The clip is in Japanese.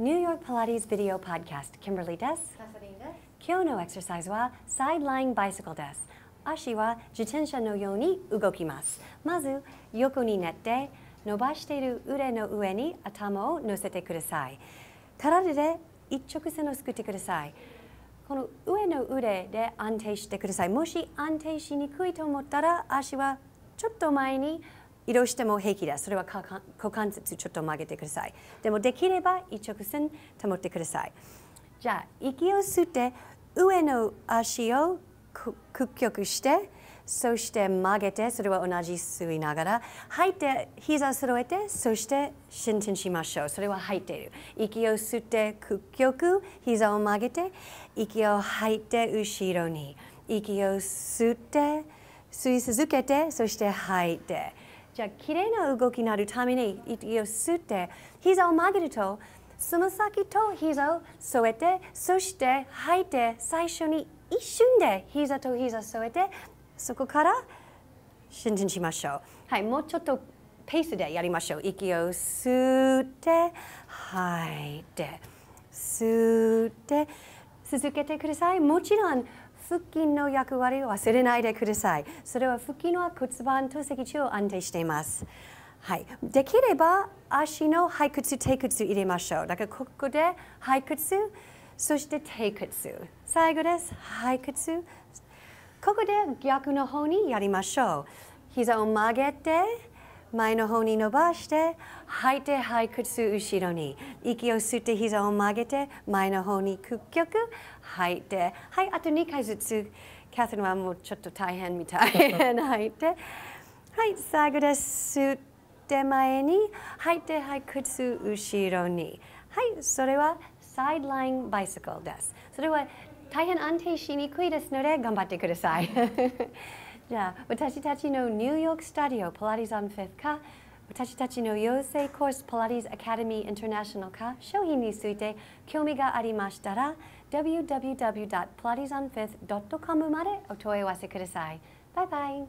ニューヨークパラディスビデオパッドキャスト、キンバリーです。今日のエクササイズは、サイドラインバイシクルです。足は自転車のように動きます。まず、横に寝て、伸ばしている腕の上に頭を乗せてください。体で一直線を作ってください。この上の腕で安定してください。もし安定しにくいと思ったら、足はちょっと前に移動しても平気だそれは股関節ちょっと曲げてください。でもできれば一直線保ってください。じゃあ息を吸って上の足を屈曲してそして曲げてそれは同じ吸いながら吐いて膝を揃えてそして伸展しましょうそれは吐いている息を吸って屈曲膝を曲げて息を吐いて後ろに息を吸って吸い続けてそして吐いて。じゃあ綺麗な動きになるために息を吸って膝を曲げるとつま先と膝を添えてそして吐いて最初に一瞬で膝と膝添えてそこから伸展しましょうはいもうちょっとペースでやりましょう息を吸って吐いて吸って続けてくださいもちろん腹筋の役割を忘れないでください。それは腹筋は骨盤と脊柱を安定しています。はい、できれば足の背骨、低骨入れましょう。だからここで背骨、そして低骨。最後です。背骨。ここで逆の方にやりましょう。膝を曲げて、前の方に伸ばして吐いて背骨後ろに息を吸って膝を曲げて前の方に屈曲吐いてはいあと2回ずつキャサリンはもうちょっと大変みたい吐いてはい最後です吸って前に吐いて背骨後ろにはいそれはサイドラインバイサクルですそれは大変安定しにくいですので頑張ってくださいじゃあ私たちのニューヨークスタジオ Pilates on Fifth か私たちの養成コース Pilates Academy International か商品について興味がありましたら www.pilatesonfifth.com までお問い合わせください。バイバイ。